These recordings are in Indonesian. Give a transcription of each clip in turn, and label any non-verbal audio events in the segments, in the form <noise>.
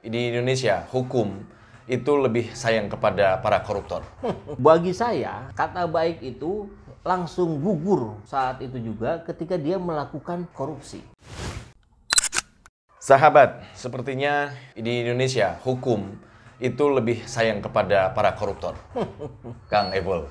Di Indonesia, hukum itu lebih sayang kepada para koruptor. <laughs> Bagi saya, kata baik itu langsung gugur saat itu juga ketika dia melakukan korupsi. Sahabat, sepertinya di Indonesia hukum itu lebih sayang kepada para koruptor. <laughs> Kang Evol.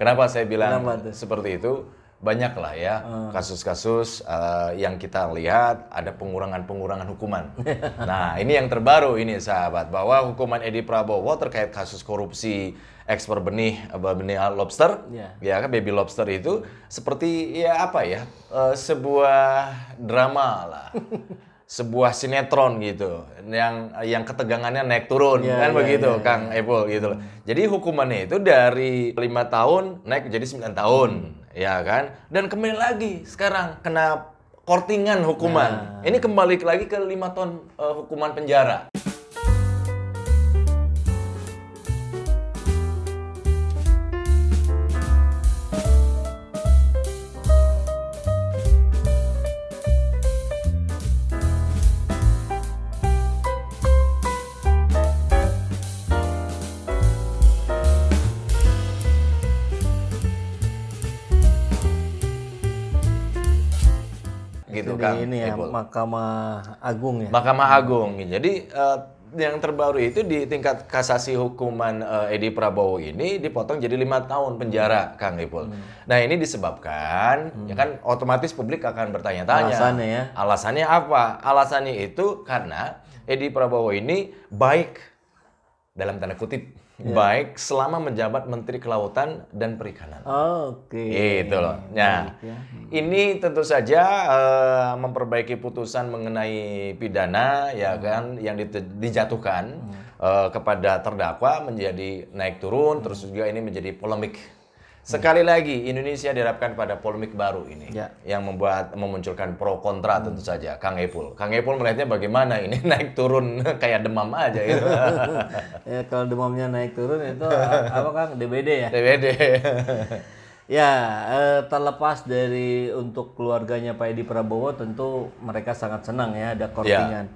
Kenapa saya bilang Kenapa itu? seperti itu? banyak lah ya ah. kasus-kasus uh, yang kita lihat ada pengurangan-pengurangan hukuman. <laughs> nah ini yang terbaru ini sahabat bahwa hukuman Edi Prabowo terkait kasus korupsi ekspor benih eh, benih eh, lobster, yeah. ya, ya kan, baby lobster itu seperti ya apa ya uh, sebuah drama lah. <laughs> sebuah sinetron gitu yang yang ketegangannya naik turun yeah, kan yeah, begitu yeah, Kang yeah. Epul gitu loh. Jadi hukumannya itu dari lima tahun naik jadi 9 tahun hmm. ya kan dan kembali lagi sekarang kena kortingan hukuman. Yeah. Ini kembali lagi ke lima tahun uh, hukuman penjara. ini ya, Apple. Mahkamah Agung ya. Mahkamah Agung. Jadi uh, yang terbaru itu di tingkat kasasi hukuman uh, Edi Prabowo ini dipotong jadi lima tahun penjara, hmm. Kang Ipul. Hmm. Nah ini disebabkan hmm. ya kan otomatis publik akan bertanya-tanya. Alasannya ya? Alasannya apa? Alasannya itu karena Edi Prabowo ini baik dalam tanda kutip yeah. baik selama menjabat Menteri Kelautan dan Perikanan. Oke. Okay. Itu loh. Nah, ya. ya. Hmm. ini tentu saja uh, memperbaiki putusan mengenai pidana ya hmm. ya kan yang di, dijatuhkan hmm. uh, kepada terdakwa menjadi naik turun, hmm. terus juga ini menjadi polemik Sekali lagi Indonesia dihadapkan pada polemik baru ini ya. yang membuat memunculkan pro kontra hmm. tentu saja Kang Epul. Kang Epul melihatnya bagaimana ini <laughs> naik turun kayak demam aja gitu. <laughs> ya kalau demamnya naik turun itu apa Kang DBD ya? DBD. <laughs> ya eh, terlepas dari untuk keluarganya Pak Edi Prabowo tentu mereka sangat senang ya ada kortingan.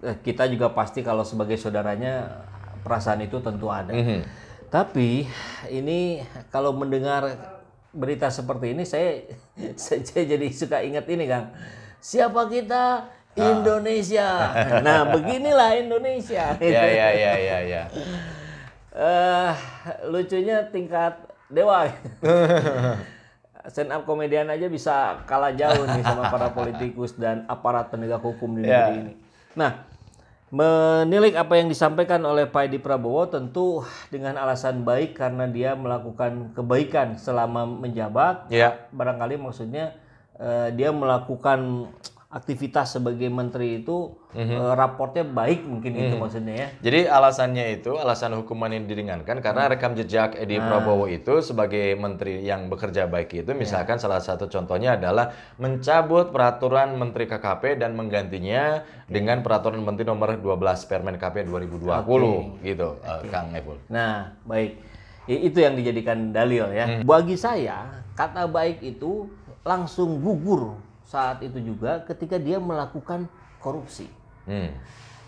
Ya. Kita juga pasti kalau sebagai saudaranya perasaan itu tentu ada. Mm -hmm tapi ini kalau mendengar berita seperti ini saya <laughs> saya jadi suka ingat ini Kang. Siapa kita? Ah. Indonesia. Nah, beginilah Indonesia. <laughs> Ya ya ya ya ya. Uh, lucunya tingkat dewa. <laughs> Stand up komedian aja bisa kalah jauh nih sama para politikus dan aparat penegak hukum di ya. negeri yeah. ini. Nah, Menilik apa yang disampaikan oleh Pak Edi Prabowo tentu dengan alasan baik karena dia melakukan kebaikan selama menjabat. Ya. Barangkali maksudnya uh, dia melakukan aktivitas sebagai menteri itu mm-hmm. uh, raportnya baik mungkin mm-hmm. itu mhm. maksudnya ya. Jadi alasannya itu alasan hukuman yang diringankan karena mhm. rekam jejak Edi nah. Prabowo itu sebagai menteri yang bekerja baik itu ya. misalkan yeah. salah satu contohnya adalah mencabut peraturan menteri KKP dan menggantinya okay. dengan peraturan menteri nomor 12 Permen KP 2020 okay. gitu eh, okay. Uh, Kang Ebul. Nah, baik. Ya, itu yang dijadikan dalil ya. Mm. Bagi saya kata baik itu langsung gugur saat itu juga ketika dia melakukan korupsi. Hmm.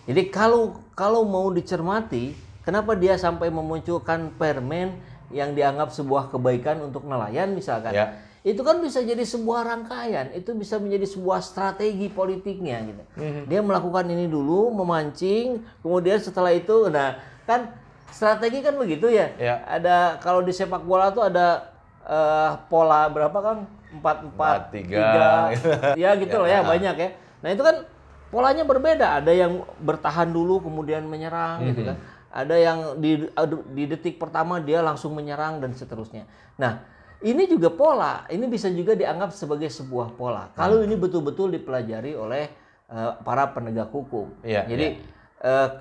Jadi kalau kalau mau dicermati, kenapa dia sampai memunculkan permen yang dianggap sebuah kebaikan untuk nelayan misalkan? Ya. Itu kan bisa jadi sebuah rangkaian, itu bisa menjadi sebuah strategi politiknya gitu. Hmm. Dia melakukan ini dulu, memancing, kemudian setelah itu nah kan strategi kan begitu ya. ya. Ada kalau di sepak bola tuh ada uh, pola berapa kan empat empat tiga <laughs> ya gitu ya, loh ya banyak ya nah itu kan polanya berbeda ada yang bertahan dulu kemudian menyerang mm -hmm. gitu mhm. kan ada yang di di detik pertama dia langsung menyerang dan seterusnya nah ini juga pola ini bisa juga dianggap sebagai sebuah pola hmm. kalau hmm. ini betul-betul dipelajari oleh uh, para penegak hukum ya, jadi ya.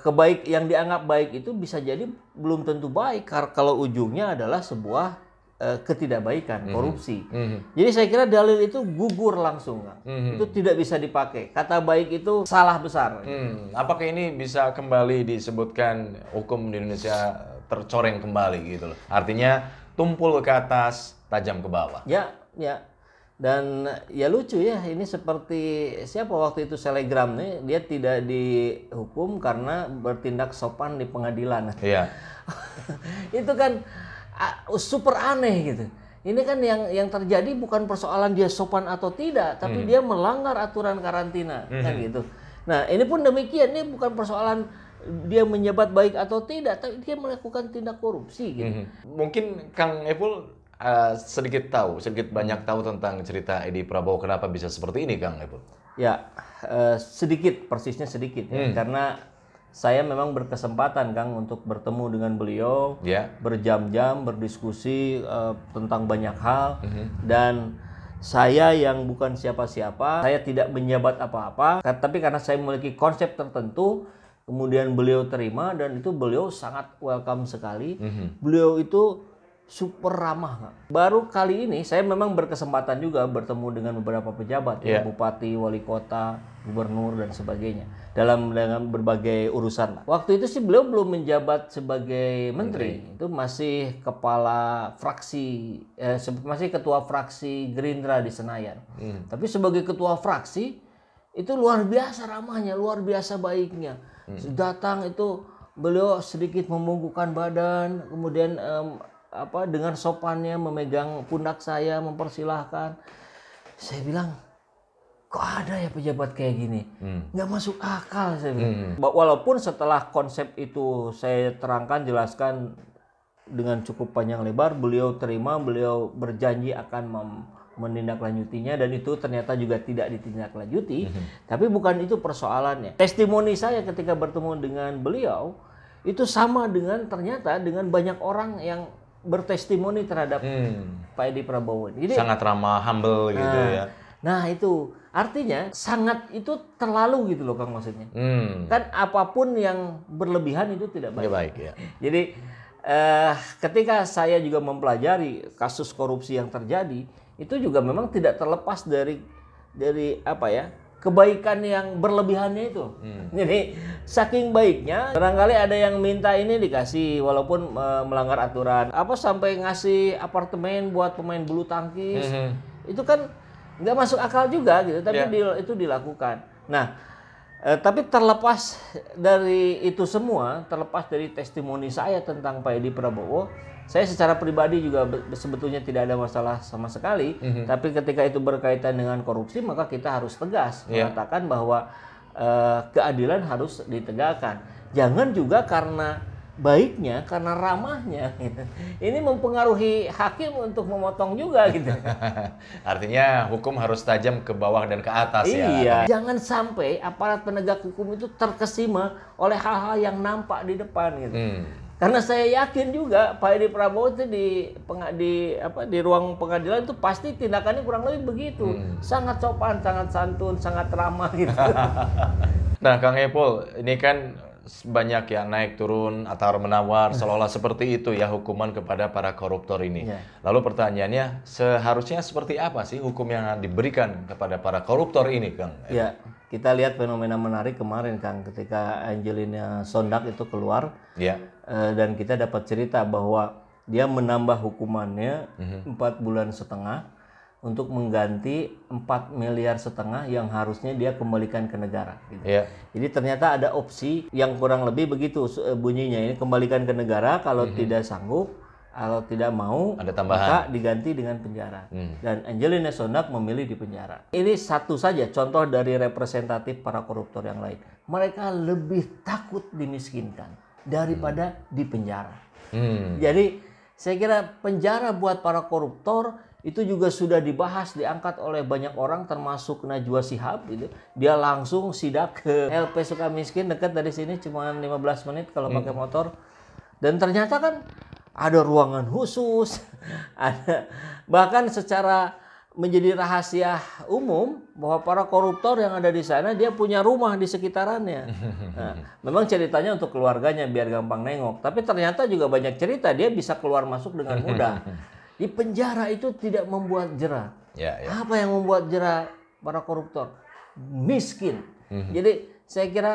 kebaik yang dianggap baik itu bisa jadi belum tentu baik kalau ujungnya adalah sebuah Eh, ketidakbaikan, mm -hmm. korupsi. Mm -hmm. Jadi saya kira dalil itu gugur langsung, mm -hmm. itu tidak bisa dipakai. Kata baik itu salah besar. Mm. Apakah ini bisa kembali disebutkan hukum di Indonesia tercoreng kembali gitu loh? Artinya tumpul ke atas, tajam ke bawah. Ya, ya. Dan ya lucu ya, ini seperti siapa waktu itu selegram nih, dia tidak dihukum karena bertindak sopan di pengadilan. Iya. <laughs> itu kan super aneh gitu. Ini kan yang yang terjadi bukan persoalan dia sopan atau tidak, tapi hmm. dia melanggar aturan karantina kan hmm. kan gitu. Nah, ini pun demikian, ini bukan persoalan dia menjabat baik atau tidak, tapi dia melakukan tindak korupsi gitu. Hmm. Mungkin Kang Epul uh, sedikit tahu, sedikit banyak tahu tentang cerita Edi Prabowo kenapa bisa seperti ini, Kang Epul? Ya, uh, sedikit persisnya sedikit ya. hmm. ya, karena saya memang berkesempatan Kang untuk bertemu dengan beliau, yeah. berjam-jam berdiskusi uh, tentang banyak hal mm -hmm. dan saya yang bukan siapa-siapa, saya tidak menjabat apa-apa, tapi karena saya memiliki konsep tertentu, kemudian beliau terima dan itu beliau sangat welcome sekali. Mm -hmm. Beliau itu super ramah nggak? Baru kali ini saya memang berkesempatan juga bertemu dengan beberapa pejabat, yeah. ya, iya. bupati, wali kota, gubernur dan sebagainya dalam dengan berbagai urusan. Waktu itu sih beliau belum menjabat sebagai menteri, menteri. itu masih kepala fraksi, eh, masih ketua fraksi Gerindra di Senayan. Mm. Tapi sebagai ketua fraksi itu luar biasa ramahnya, luar biasa baiknya. Mm. Datang itu beliau sedikit membungkukan badan, kemudian um, apa dengan sopannya memegang pundak saya mempersilahkan saya bilang kok ada ya pejabat kayak gini hmm. nggak masuk akal saya bilang hmm. walaupun setelah konsep itu saya terangkan jelaskan dengan cukup panjang lebar beliau terima beliau berjanji akan menindaklanjutinya dan itu ternyata juga tidak ditindaklanjuti hmm. tapi bukan itu persoalannya testimoni saya ketika bertemu dengan beliau itu sama dengan ternyata dengan banyak orang yang bertestimoni terhadap hmm. Pak Edi Prabowo. Jadi, sangat ramah, humble nah, gitu ya. Nah itu artinya sangat itu terlalu gitu loh Kang maksudnya. Hmm. Kan apapun yang berlebihan itu tidak baik. Ya, baik ya. Jadi eh, ketika saya juga mempelajari kasus korupsi yang terjadi itu juga memang tidak terlepas dari dari apa ya kebaikan yang berlebihannya itu. Hmm. Jadi saking baiknya, barangkali ada yang minta ini dikasih walaupun e, melanggar aturan. Apa sampai ngasih apartemen buat pemain bulu tangkis? Hmm. hmm. Itu kan nggak masuk akal juga gitu, tapi yeah. di, itu dilakukan. Nah, e, tapi terlepas dari itu semua, terlepas dari testimoni saya tentang Pak Edi Prabowo, saya secara pribadi juga sebetulnya tidak ada masalah sama sekali, mm-hmm. tapi ketika itu berkaitan dengan korupsi maka kita harus tegas yeah. mengatakan bahwa uh, keadilan harus ditegakkan. Jangan juga karena baiknya karena ramahnya <laughs> ini mempengaruhi hakim untuk memotong juga gitu <laughs> artinya hukum harus tajam ke bawah dan ke atas ya. iya. ya jangan sampai aparat penegak hukum itu terkesima oleh hal-hal yang nampak di depan gitu hmm. Karena saya yakin juga Pak Edi Prabowo itu di di apa di ruang pengadilan itu pasti tindakannya kurang lebih begitu. Hmm. Sangat sopan, sangat santun, sangat ramah gitu. <laughs> nah, Kang Epol, ini kan banyak yang naik turun atau menawar hmm. seolah-olah seperti itu ya hukuman kepada para koruptor ini. Ya. Lalu pertanyaannya seharusnya seperti apa sih hukum yang diberikan kepada para koruptor ini, Kang? Iya, kita lihat fenomena menarik kemarin, Kang, ketika Angelina Sondak itu keluar. Ya. Eh, dan kita dapat cerita bahwa dia menambah hukumannya mhm. empat mm-hmm. bulan setengah untuk mengganti 4 miliar setengah yang harusnya dia kembalikan ke negara. Gitu. Yeah. Jadi ternyata ada opsi yang kurang lebih begitu eh, bunyinya ini kembalikan ke negara kalau mm -hmm. tidak sanggup kalau tidak mau ada tambahan. maka diganti dengan penjara. Mm. Dan Angelina Sondak memilih di penjara. Ini satu saja contoh dari representatif para koruptor yang lain. Mereka lebih takut dimiskinkan daripada di penjara. Hmm. Jadi saya kira penjara buat para koruptor itu juga sudah dibahas diangkat oleh banyak orang termasuk Najwa Sihab gitu. Dia langsung sidak ke LP suka miskin dekat dari sini cuma 15 menit kalau hmm. pakai motor. Dan ternyata kan ada ruangan khusus, <laughs> ada bahkan secara menjadi rahasia umum bahwa para koruptor yang ada di sana dia punya rumah di sekitarannya. <laughs> Nah, memang ceritanya untuk keluarganya biar gampang nengok, tapi ternyata juga banyak cerita dia bisa keluar masuk dengan mudah. <laughs> Di penjara itu tidak membuat jerah. Ya, ya. Apa yang membuat jerah para koruptor? Miskin. Mhm. Jadi saya kira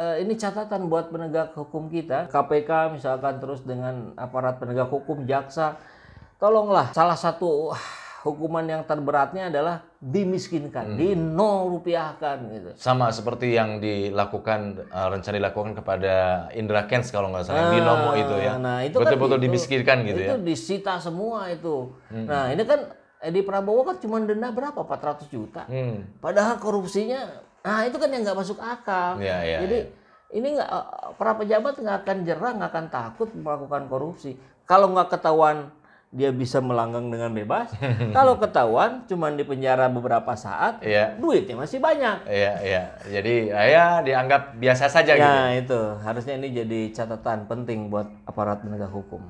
eh, ini catatan buat penegak hukum kita, KPK misalkan terus dengan aparat penegak hukum, jaksa, tolonglah salah satu uh, hukuman yang terberatnya adalah dimiskinkan, hmm. dinorupiahkan gitu. Sama seperti yang dilakukan uh, rencana dilakukan kepada Indra Kens kalau nggak salah nah, binomo itu ya. Nah, itu kan betul-betul kan dimiskinkan gitu ya. Itu disita semua itu. Hmm. Nah, ini kan Edi eh, Prabowo kan cuma denda berapa? 400 juta. Hmm. Padahal korupsinya nah itu kan yang nggak masuk akal. Ya, ya, ya. Jadi ya. ini nggak eh, para pejabat nggak akan jerah, nggak akan takut melakukan korupsi. Kalau nggak ketahuan dia bisa melanggang dengan bebas. <laughs> Kalau ketahuan cuman di penjara beberapa saat, yeah. duitnya masih banyak. Iya, iya. Jadi ayah dianggap biasa saja nah, gitu. Nah, itu harusnya ini jadi catatan penting buat aparat penegak hukum.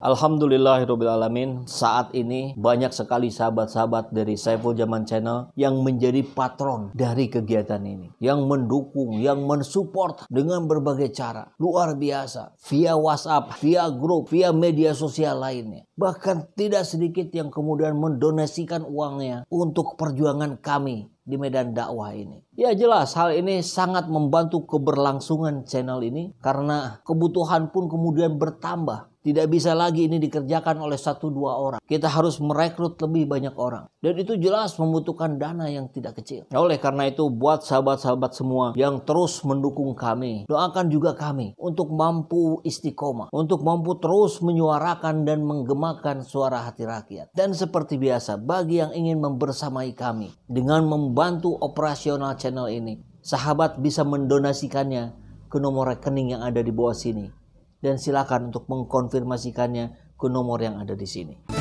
Alhamdulillahirrabbilalamin Saat ini banyak sekali sahabat-sahabat dari Saiful Jaman Channel Yang menjadi patron dari kegiatan ini Yang mendukung, yang mensupport dengan berbagai cara Luar biasa Via WhatsApp, via grup, via media sosial lainnya Bahkan tidak sedikit yang kemudian mendonasikan uangnya Untuk perjuangan kami di medan dakwah ini Ya jelas hal ini sangat membantu keberlangsungan channel ini karena kebutuhan pun kemudian bertambah. Tidak bisa lagi ini dikerjakan oleh satu dua orang. Kita harus merekrut lebih banyak orang. Dan itu jelas membutuhkan dana yang tidak kecil. Nah, oleh karena itu buat sahabat-sahabat semua yang terus mendukung kami. Doakan juga kami untuk mampu istiqomah. Untuk mampu terus menyuarakan dan menggemakan suara hati rakyat. Dan seperti biasa bagi yang ingin membersamai kami. Dengan membantu operasional channel channel ini. Sahabat bisa mendonasikannya ke nomor rekening yang ada di bawah sini. Dan silakan untuk mengkonfirmasikannya ke nomor yang ada di sini.